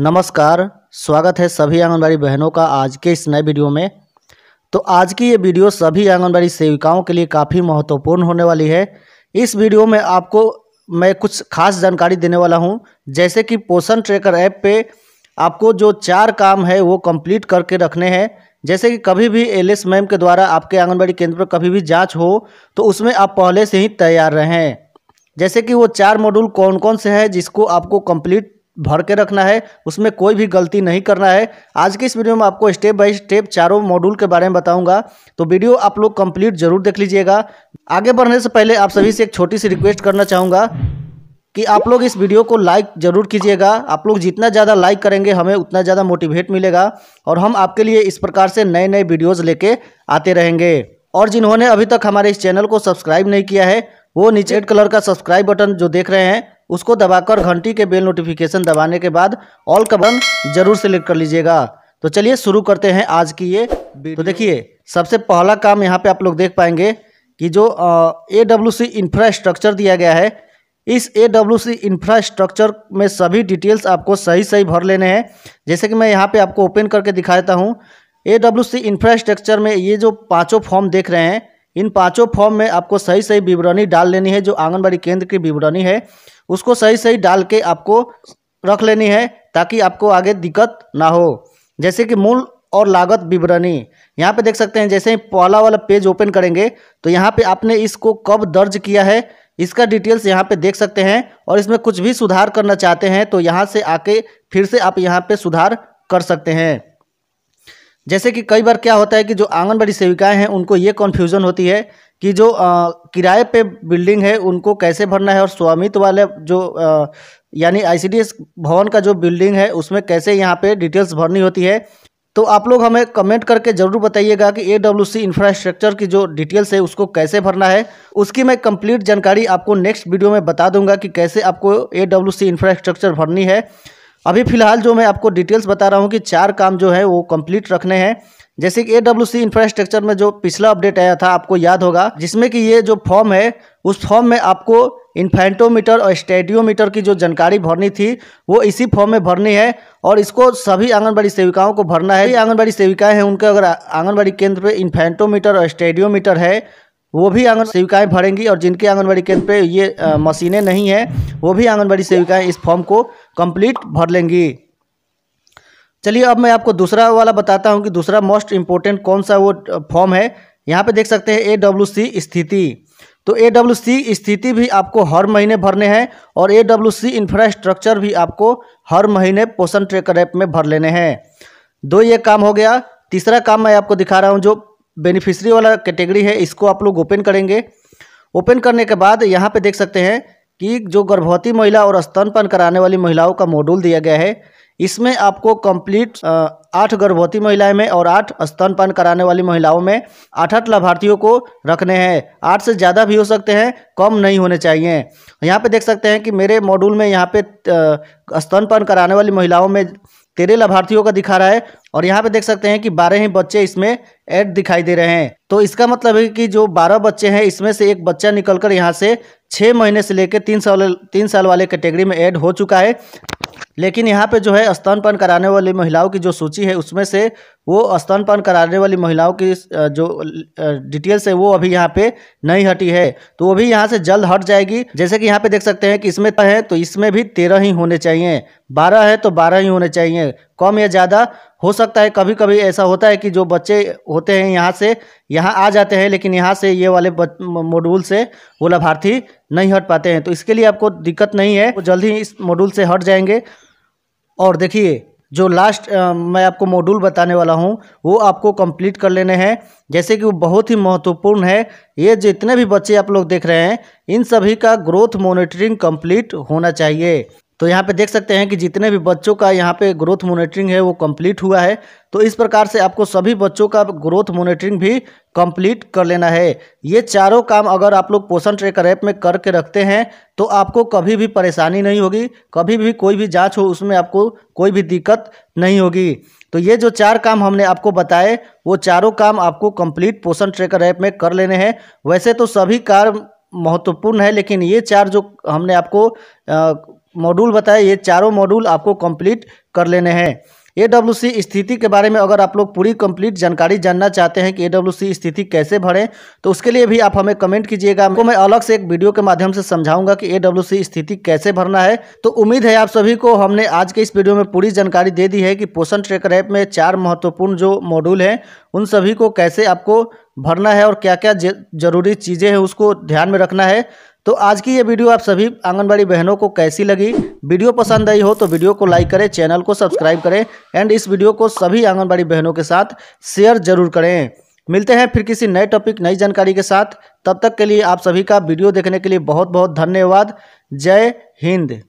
नमस्कार स्वागत है सभी आंगनबाड़ी बहनों का आज के इस नए वीडियो में तो आज की ये वीडियो सभी आंगनबाड़ी सेविकाओं के लिए काफ़ी महत्वपूर्ण होने वाली है इस वीडियो में आपको मैं कुछ खास जानकारी देने वाला हूँ जैसे कि पोषण ट्रेकर ऐप पे आपको जो चार काम है वो कंप्लीट करके रखने हैं जैसे कि कभी भी एल एस मैम के द्वारा आपके आंगनबाड़ी केंद्र पर कभी भी जाँच हो तो उसमें आप पहले से ही तैयार रहें जैसे कि वो चार मॉड्यूल कौन कौन से हैं जिसको आपको कंप्लीट भर के रखना है उसमें कोई भी गलती नहीं करना है आज की इस वीडियो में आपको स्टेप बाय स्टेप चारों मॉड्यूल के बारे में बताऊंगा तो वीडियो आप लोग कंप्लीट जरूर देख लीजिएगा आगे बढ़ने से पहले आप सभी से एक छोटी सी रिक्वेस्ट करना चाहूँगा कि आप लोग इस वीडियो को लाइक ज़रूर कीजिएगा आप लोग जितना ज़्यादा लाइक करेंगे हमें उतना ज़्यादा मोटिवेट मिलेगा और हम आपके लिए इस प्रकार से नए नए वीडियोज़ लेके आते रहेंगे और जिन्होंने अभी तक हमारे इस चैनल को सब्सक्राइब नहीं किया है वो नीचे रेड कलर का सब्सक्राइब बटन जो देख रहे हैं उसको दबाकर घंटी के बेल नोटिफिकेशन दबाने के बाद ऑल का बटन जरूर सेलेक्ट कर लीजिएगा तो चलिए शुरू करते हैं आज की ये तो देखिए सबसे पहला काम यहाँ पे आप लोग देख पाएंगे कि जो ए डब्ल्यू सी इंफ्रास्ट्रक्चर दिया गया है इस ए डब्ल्यू सी इंफ्रास्ट्रक्चर में सभी डिटेल्स आपको सही सही भर लेने हैं जैसे कि मैं यहाँ पे आपको ओपन करके दिखा देता हूँ ए डब्ल्यू सी इंफ्रास्ट्रक्चर में ये जो पाँचों फॉर्म देख रहे हैं इन पांचों फॉर्म में आपको सही सही विवरणी डाल लेनी है जो आंगनबाड़ी केंद्र की विवरणी है उसको सही सही डाल के आपको रख लेनी है ताकि आपको आगे दिक्कत ना हो जैसे कि मूल और लागत विवरणी यहाँ पे देख सकते हैं जैसे ही पहला वाला पेज ओपन करेंगे तो यहाँ पे आपने इसको कब दर्ज किया है इसका डिटेल्स यहाँ पे देख सकते हैं और इसमें कुछ भी सुधार करना चाहते हैं तो यहाँ से आके फिर से आप यहाँ पे सुधार कर सकते हैं जैसे कि कई बार क्या होता है कि जो आंगनबाड़ी सेविकाएं हैं उनको ये कन्फ्यूज़न होती है कि जो किराए पे बिल्डिंग है उनको कैसे भरना है और स्वामित्व वाले जो यानी आईसीडीएस भवन का जो बिल्डिंग है उसमें कैसे यहाँ पे डिटेल्स भरनी होती है तो आप लोग हमें कमेंट करके ज़रूर बताइएगा कि ए डब्ल्यू सी इंफ्रास्ट्रक्चर की जो डिटेल्स है उसको कैसे भरना है उसकी मैं कंप्लीट जानकारी आपको नेक्स्ट वीडियो में बता दूंगा कि कैसे आपको ए डब्ल्यू सी इंफ्रास्ट्रक्चर भरनी है अभी फिलहाल जो मैं आपको डिटेल्स बता रहा हूँ कि चार काम जो है वो कंप्लीट रखने हैं जैसे कि ए इंफ्रास्ट्रक्चर में जो पिछला अपडेट आया था आपको याद होगा जिसमें कि ये जो फॉर्म है उस फॉर्म में आपको इन्फेंटोमीटर और स्टेडियोमीटर की जो जानकारी भरनी थी वो इसी फॉर्म में भरनी है और इसको सभी आंगनबाड़ी सेविकाओं को भरना है ये आंगनबाड़ी सेविकाएं हैं उनके अगर आंगनबाड़ी केंद्र पे इन्फेंटोमीटर और स्टेडियोमीटर है वो भी आंगन सेविकाएं भरेंगी और जिनके आंगनबाड़ी केंद्र पे ये मशीनें नहीं हैं वो भी आंगनबाड़ी सेविकाएं इस फॉर्म को कंप्लीट भर लेंगी चलिए अब मैं आपको दूसरा वाला बताता हूँ कि दूसरा मोस्ट इम्पोर्टेंट कौन सा वो फॉर्म है यहाँ पे देख सकते हैं ए डब्ल्यू सी स्थिति तो ए डब्ल्यू सी स्थिति भी आपको हर महीने भरने हैं और ए डब्ल्यू सी इंफ्रास्ट्रक्चर भी आपको हर महीने पोषण ट्रेकर ऐप में भर लेने हैं दो ये काम हो गया तीसरा काम मैं आपको दिखा रहा हूँ जो बेनिफिशरी वाला कैटेगरी है इसको आप लोग ओपन करेंगे ओपन करने के बाद यहाँ पे देख सकते हैं कि जो गर्भवती महिला और स्तनपान कराने वाली महिलाओं का मॉड्यूल दिया गया है इसमें आपको कंप्लीट आठ गर्भवती महिलाएं में और आठ स्तनपान कराने वाली महिलाओं में आठ आठ लाभार्थियों को रखने हैं आठ से ज़्यादा भी हो सकते हैं कम नहीं होने चाहिए यहाँ पे देख सकते हैं कि मेरे मॉड्यूल में यहाँ पे स्तनपान कराने वाली महिलाओं में तेरह लाभार्थियों का दिखा रहा है और यहाँ पे देख सकते हैं कि बारह ही बच्चे इसमें ऐड दिखाई दे रहे हैं तो इसका मतलब है कि जो बारह बच्चे हैं इसमें से एक बच्चा निकलकर यहाँ से छः महीने से लेकर तीन साल तीन साल वाले कैटेगरी में ऐड हो चुका है लेकिन यहाँ पे जो है स्तनपान कराने वाली महिलाओं की जो सूची है उसमें से वो स्तनपान कराने वाली महिलाओं की जो डिटेल्स है वो अभी यहाँ पे नहीं हटी है तो वो भी यहाँ से जल्द हट जाएगी जैसे कि यहाँ पे देख सकते हैं कि इसमें है तो इसमें भी तेरह ही होने चाहिए बारह है तो बारह ही होने चाहिए कम या ज़्यादा हो सकता है कभी कभी ऐसा होता है कि जो बच्चे होते हैं यहाँ से यहाँ आ जाते हैं लेकिन यहाँ से ये वाले मॉड्यूल से वो लाभार्थी नहीं हट पाते हैं तो इसके लिए आपको दिक्कत नहीं है वो जल्द ही इस मॉड्यूल से हट जाएंगे और देखिए जो लास्ट मैं आपको मॉड्यूल बताने वाला हूँ वो आपको कंप्लीट कर लेने हैं जैसे कि वो बहुत ही महत्वपूर्ण है ये जितने भी बच्चे आप लोग देख रहे हैं इन सभी का ग्रोथ मॉनिटरिंग कंप्लीट होना चाहिए तो यहाँ पे देख सकते हैं कि जितने भी बच्चों का यहाँ पे ग्रोथ मोनिटरिंग है वो कंप्लीट हुआ है तो इस प्रकार से आपको सभी बच्चों का ग्रोथ मोनिटरिंग भी कंप्लीट कर लेना है ये चारों काम अगर आप लोग पोषण ट्रेकर ऐप में करके रखते हैं तो आपको कभी भी परेशानी नहीं होगी कभी भी कोई भी जाँच हो उसमें आपको कोई भी दिक्कत नहीं होगी तो ये जो चार काम हमने आपको बताए वो चारों काम आपको कंप्लीट पोषण ट्रेकर ऐप में कर लेने हैं वैसे तो सभी कार्य महत्वपूर्ण है लेकिन ये चार जो हमने आपको मॉड्यूल बताए ये चारों मॉड्यूल आपको कंप्लीट कर लेने हैं ए डब्ल्यू सी स्थिति के बारे में अगर आप लोग पूरी कंप्लीट जानकारी जानना चाहते हैं कि ए डब्ल्यू सी स्थिति कैसे भरें तो उसके लिए भी आप हमें कमेंट कीजिएगा आपको मैं अलग से एक वीडियो के माध्यम से समझाऊंगा कि ए डब्ल्यू सी स्थिति कैसे भरना है तो उम्मीद है आप सभी को हमने आज के इस वीडियो में पूरी जानकारी दे दी है कि पोषण ट्रेकर ऐप में चार महत्वपूर्ण जो मॉड्यूल हैं उन सभी को कैसे आपको भरना है और क्या क्या जरूरी चीज़ें हैं उसको ध्यान में रखना है तो आज की ये वीडियो आप सभी आंगनबाड़ी बहनों को कैसी लगी वीडियो पसंद आई हो तो वीडियो को लाइक करें चैनल को सब्सक्राइब करें एंड इस वीडियो को सभी आंगनबाड़ी बहनों के साथ शेयर जरूर करें मिलते हैं फिर किसी नए टॉपिक नई जानकारी के साथ तब तक के लिए आप सभी का वीडियो देखने के लिए बहुत बहुत धन्यवाद जय हिंद